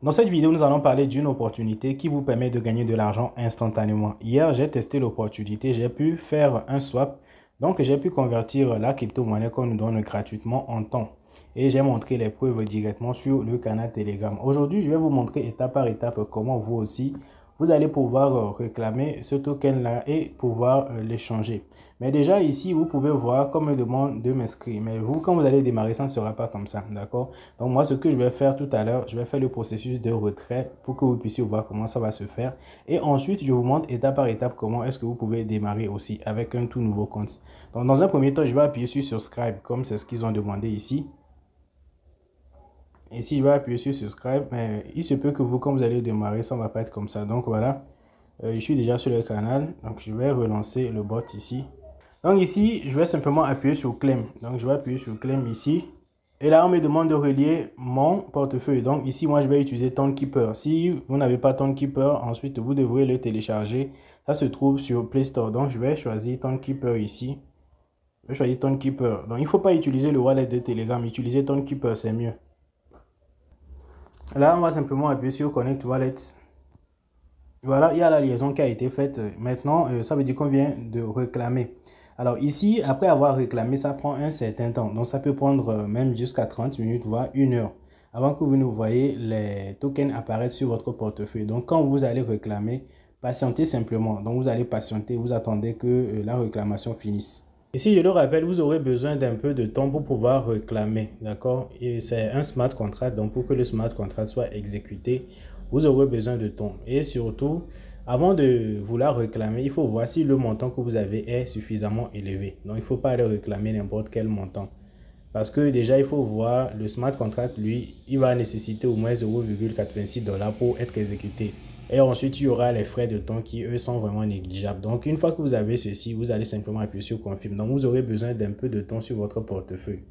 Dans cette vidéo, nous allons parler d'une opportunité qui vous permet de gagner de l'argent instantanément. Hier, j'ai testé l'opportunité, j'ai pu faire un swap, donc j'ai pu convertir la crypto-monnaie qu'on nous donne gratuitement en temps. Et j'ai montré les preuves directement sur le canal Telegram. Aujourd'hui, je vais vous montrer étape par étape comment vous aussi vous allez pouvoir euh, réclamer ce token-là et pouvoir euh, l'échanger. Mais déjà ici, vous pouvez voir comme me demande de m'inscrire. Mais vous, quand vous allez démarrer, ça ne sera pas comme ça, d'accord Donc moi, ce que je vais faire tout à l'heure, je vais faire le processus de retrait pour que vous puissiez voir comment ça va se faire. Et ensuite, je vous montre étape par étape comment est-ce que vous pouvez démarrer aussi avec un tout nouveau compte. Donc dans un premier temps, je vais appuyer sur subscribe comme c'est ce qu'ils ont demandé ici. Et si je vais appuyer sur subscribe, mais ben, il se peut que vous, quand vous allez démarrer, ça ne va pas être comme ça. Donc voilà, euh, je suis déjà sur le canal. Donc je vais relancer le bot ici. Donc ici, je vais simplement appuyer sur claim. Donc je vais appuyer sur claim ici. Et là, on me demande de relier mon portefeuille. Donc ici, moi, je vais utiliser Townkeeper. Si vous n'avez pas Townkeeper, ensuite, vous devrez le télécharger. Ça se trouve sur Play Store. Donc je vais choisir Townkeeper ici. Je vais choisir Townkeeper. Donc il ne faut pas utiliser le wallet de Telegram. Utiliser Townkeeper, c'est mieux. Là, on va simplement appuyer sur Connect Wallet. Voilà, il y a la liaison qui a été faite. Maintenant, euh, ça veut dire qu'on vient de réclamer. Alors ici, après avoir réclamé, ça prend un certain temps. Donc ça peut prendre euh, même jusqu'à 30 minutes, voire une heure, avant que vous ne voyez les tokens apparaître sur votre portefeuille. Donc quand vous allez réclamer, patientez simplement. Donc vous allez patienter, vous attendez que euh, la réclamation finisse. Ici, je le rappelle, vous aurez besoin d'un peu de temps pour pouvoir réclamer, d'accord Et c'est un smart contract, donc pour que le smart contract soit exécuté, vous aurez besoin de temps. Et surtout, avant de vouloir réclamer, il faut voir si le montant que vous avez est suffisamment élevé. Donc, il ne faut pas aller réclamer n'importe quel montant. Parce que déjà, il faut voir, le smart contract, lui, il va nécessiter au moins 0,86 dollars pour être exécuté. Et ensuite, il y aura les frais de temps qui, eux, sont vraiment négligeables. Donc, une fois que vous avez ceci, vous allez simplement appuyer sur Confirme. Donc, vous aurez besoin d'un peu de temps sur votre portefeuille.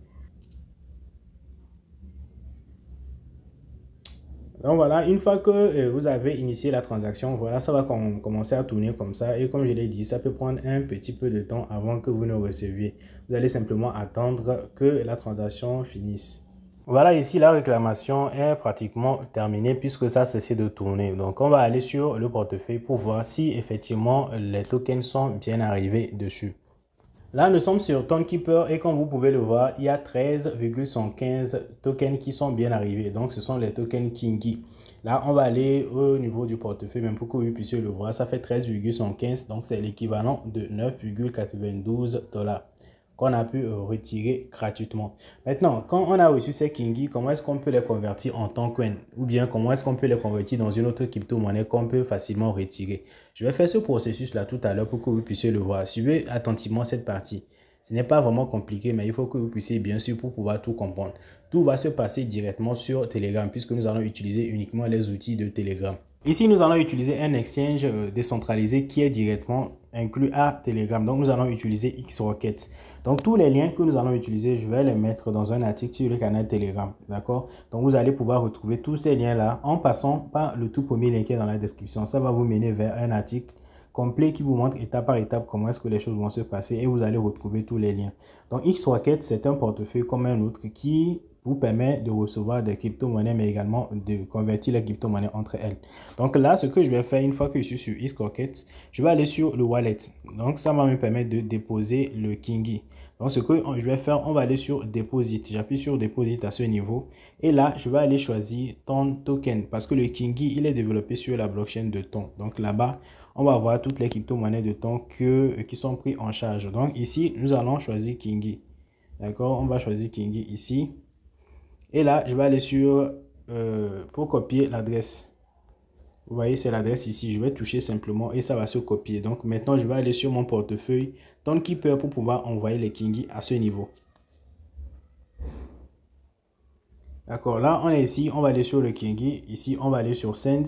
Donc voilà, une fois que euh, vous avez initié la transaction, voilà, ça va commencer à tourner comme ça. Et comme je l'ai dit, ça peut prendre un petit peu de temps avant que vous ne receviez. Vous allez simplement attendre que la transaction finisse. Voilà, ici, la réclamation est pratiquement terminée puisque ça a cessé de tourner. Donc, on va aller sur le portefeuille pour voir si effectivement les tokens sont bien arrivés dessus. Là, nous sommes sur Tonkeeper et comme vous pouvez le voir, il y a 13,115 tokens qui sont bien arrivés. Donc, ce sont les tokens Kingi. Là, on va aller au niveau du portefeuille, même pour que vous puissiez le voir. Ça fait 13,115, donc c'est l'équivalent de 9,92 dollars qu'on a pu euh, retirer gratuitement. Maintenant, quand on a reçu ces Kingi, comment est-ce qu'on peut les convertir en tant coin Ou bien comment est-ce qu'on peut les convertir dans une autre crypto-monnaie qu'on peut facilement retirer Je vais faire ce processus-là tout à l'heure pour que vous puissiez le voir. Suivez attentivement cette partie. Ce n'est pas vraiment compliqué, mais il faut que vous puissiez bien sûr pour pouvoir tout comprendre. Tout va se passer directement sur Telegram puisque nous allons utiliser uniquement les outils de Telegram. Ici, nous allons utiliser un exchange euh, décentralisé qui est directement inclus à Telegram. Donc, nous allons utiliser x Rocket. Donc, tous les liens que nous allons utiliser, je vais les mettre dans un article sur le canal Telegram. D'accord Donc, vous allez pouvoir retrouver tous ces liens-là en passant par le tout premier lien qui est dans la description. Ça va vous mener vers un article complet qui vous montre étape par étape comment est-ce que les choses vont se passer et vous allez retrouver tous les liens. Donc, x Rocket, c'est un portefeuille comme un autre qui permet de recevoir des crypto-monnaies, mais également de convertir les crypto-monnaies entre elles. Donc là, ce que je vais faire une fois que je suis sur x je vais aller sur le wallet. Donc ça va me permettre de déposer le Kingi. Donc ce que je vais faire, on va aller sur Deposit. J'appuie sur Deposit à ce niveau. Et là, je vais aller choisir Ton Token. Parce que le Kingi, il est développé sur la blockchain de Ton. Donc là-bas, on va voir toutes les crypto-monnaies de Ton que, qui sont pris en charge. Donc ici, nous allons choisir Kingi. D'accord On va choisir Kingi ici. Et là, je vais aller sur, euh, pour copier l'adresse. Vous voyez, c'est l'adresse ici. Je vais toucher simplement et ça va se copier. Donc maintenant, je vais aller sur mon portefeuille Tonkeeper, pour pouvoir envoyer les Kingi à ce niveau. D'accord, là, on est ici. On va aller sur le Kingi. Ici, on va aller sur Send.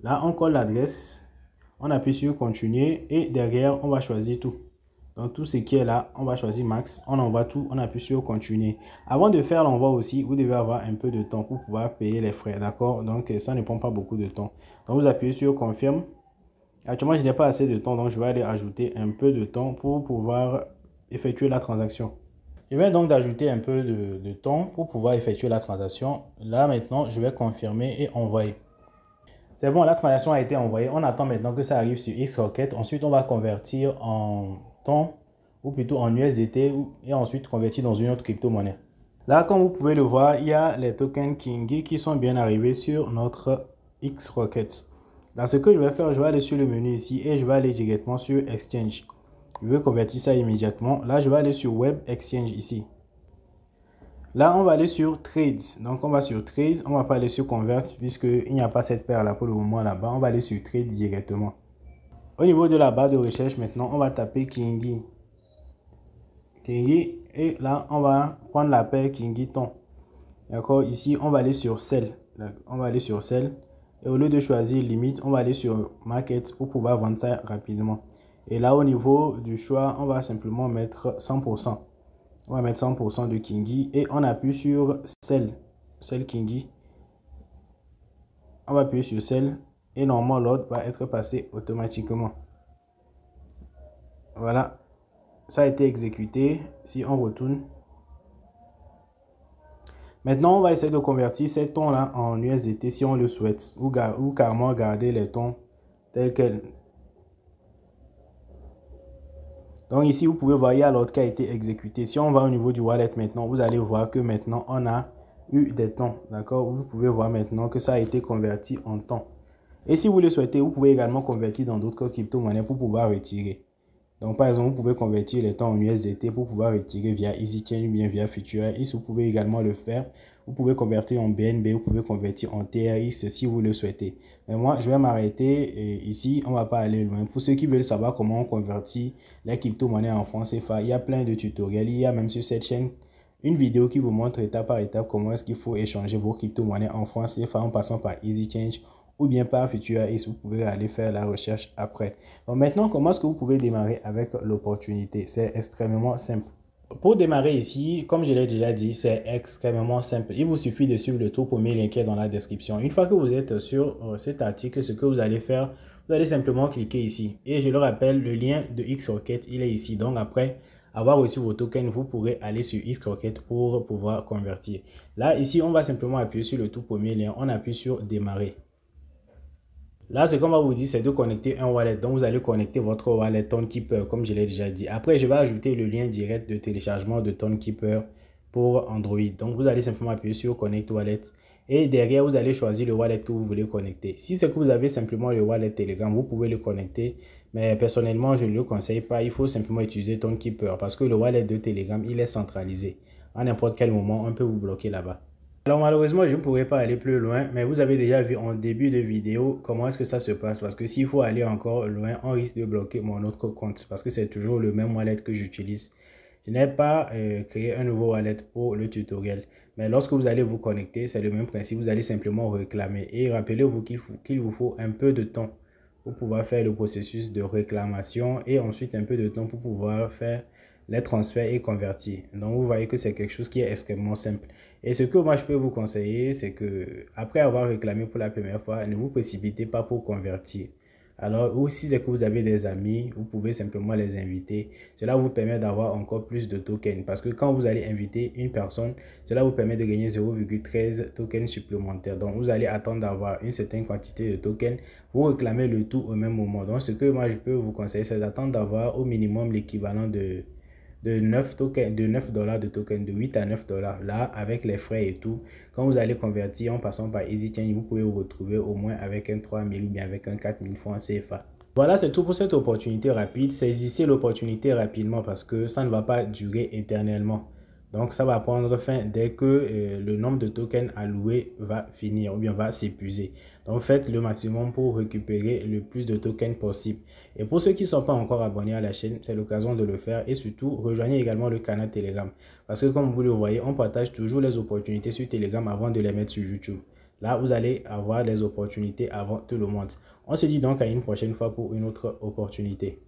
Là, on colle l'adresse. On appuie sur Continuer et derrière, on va choisir tout. Donc tout ce qui est là, on va choisir max, on envoie tout, on appuie sur continuer. Avant de faire l'envoi aussi, vous devez avoir un peu de temps pour pouvoir payer les frais, d'accord Donc ça ne prend pas beaucoup de temps. Donc vous appuyez sur confirme. Actuellement, je n'ai pas assez de temps, donc je vais aller ajouter un peu de temps pour pouvoir effectuer la transaction. Je viens donc d'ajouter un peu de, de temps pour pouvoir effectuer la transaction. Là maintenant, je vais confirmer et envoyer. C'est bon, la transaction a été envoyée. On attend maintenant que ça arrive sur X-Rocket. Ensuite, on va convertir en ou plutôt en USDT et ensuite converti dans une autre crypto-monnaie. Là, comme vous pouvez le voir, il y a les tokens Kingi qui sont bien arrivés sur notre X-Rocket. Là, ce que je vais faire, je vais aller sur le menu ici et je vais aller directement sur Exchange. Je veux convertir ça immédiatement. Là, je vais aller sur Web Exchange ici. Là, on va aller sur Trades. Donc, on va sur Trades. On va pas aller sur Convert puisqu'il n'y a pas cette paire là pour le moment là-bas. On va aller sur Trades directement. Au niveau de la barre de recherche, maintenant, on va taper Kingi. Kingi, et là, on va prendre la paire Kingi Ton. D'accord Ici, on va aller sur Sell. On va aller sur Sell. Et au lieu de choisir Limite, on va aller sur Market pour pouvoir vendre ça rapidement. Et là, au niveau du choix, on va simplement mettre 100%. On va mettre 100% de Kingi et on appuie sur Sell. Sell Kingi. On va appuyer sur Sell et normalement l'ordre va être passé automatiquement. Voilà, ça a été exécuté. Si on retourne, maintenant on va essayer de convertir ces tons là en USDT si on le souhaite ou, ou carrément garder les tons tels quels. Donc ici, vous pouvez voir, il y a l'ordre qui a été exécuté. Si on va au niveau du wallet maintenant, vous allez voir que maintenant, on a eu des temps. D'accord Vous pouvez voir maintenant que ça a été converti en temps. Et si vous le souhaitez, vous pouvez également convertir dans d'autres crypto-monnaies pour pouvoir retirer. Donc, par exemple, vous pouvez convertir les temps en USDT pour pouvoir retirer via EasyChange ou bien via FutureX. Vous pouvez également le faire. Vous pouvez convertir en BNB, vous pouvez convertir en TRX si vous le souhaitez. Mais moi, je vais m'arrêter euh, ici. On ne va pas aller loin. Pour ceux qui veulent savoir comment on convertit la crypto monnaie en franc CFA, il y a plein de tutoriels. Il y a même sur cette chaîne une vidéo qui vous montre étape par étape comment est-ce qu'il faut échanger vos crypto-monnaies en france CFA en passant par EasyChange ou bien par futur vous pouvez aller faire la recherche après. Donc maintenant, comment est-ce que vous pouvez démarrer avec l'opportunité C'est extrêmement simple. Pour démarrer ici, comme je l'ai déjà dit, c'est extrêmement simple. Il vous suffit de suivre le tout premier lien qui est dans la description. Une fois que vous êtes sur euh, cet article, ce que vous allez faire, vous allez simplement cliquer ici. Et je le rappelle, le lien de Xrocket, il est ici. Donc après avoir reçu vos tokens, vous pourrez aller sur x Xrocket pour pouvoir convertir. Là, ici, on va simplement appuyer sur le tout premier lien. On appuie sur démarrer. Là, ce qu'on va vous dire, c'est de connecter un wallet. Donc, vous allez connecter votre wallet Tonkeeper, comme je l'ai déjà dit. Après, je vais ajouter le lien direct de téléchargement de Tonkeeper pour Android. Donc, vous allez simplement appuyer sur Connect Wallet. Et derrière, vous allez choisir le wallet que vous voulez connecter. Si c'est que vous avez simplement le wallet Telegram, vous pouvez le connecter. Mais personnellement, je ne le conseille pas. Il faut simplement utiliser Tonkeeper parce que le wallet de Telegram, il est centralisé. À n'importe quel moment, on peut vous bloquer là-bas. Alors malheureusement, je ne pourrais pas aller plus loin, mais vous avez déjà vu en début de vidéo comment est-ce que ça se passe. Parce que s'il faut aller encore loin, on risque de bloquer mon autre compte. Parce que c'est toujours le même wallet que j'utilise. Je n'ai pas euh, créé un nouveau wallet pour le tutoriel. Mais lorsque vous allez vous connecter, c'est le même principe. Vous allez simplement réclamer. Et rappelez-vous qu'il vous faut un peu de temps pour pouvoir faire le processus de réclamation. Et ensuite un peu de temps pour pouvoir faire les transferts et convertir. Donc vous voyez que c'est quelque chose qui est extrêmement simple. Et ce que moi je peux vous conseiller, c'est que après avoir réclamé pour la première fois, ne vous précipitez pas pour convertir. Alors, ou si c'est que vous avez des amis, vous pouvez simplement les inviter. Cela vous permet d'avoir encore plus de tokens. Parce que quand vous allez inviter une personne, cela vous permet de gagner 0,13 tokens supplémentaires. Donc, vous allez attendre d'avoir une certaine quantité de tokens. Vous réclamez le tout au même moment. Donc, ce que moi, je peux vous conseiller, c'est d'attendre d'avoir au minimum l'équivalent de de 9 tokens, de 9 dollars de token, de 8 à 9 dollars. Là, avec les frais et tout, quand vous allez convertir en passant par EasyChange, vous pouvez vous retrouver au moins avec un 3000 ou bien avec un 4000 francs CFA. Voilà, c'est tout pour cette opportunité rapide. Saisissez l'opportunité rapidement parce que ça ne va pas durer éternellement. Donc ça va prendre fin dès que euh, le nombre de tokens alloués va finir ou bien va s'épuiser. Donc faites le maximum pour récupérer le plus de tokens possible. Et pour ceux qui ne sont pas encore abonnés à la chaîne, c'est l'occasion de le faire. Et surtout, rejoignez également le canal Telegram. Parce que comme vous le voyez, on partage toujours les opportunités sur Telegram avant de les mettre sur YouTube. Là, vous allez avoir des opportunités avant tout le monde. On se dit donc à une prochaine fois pour une autre opportunité.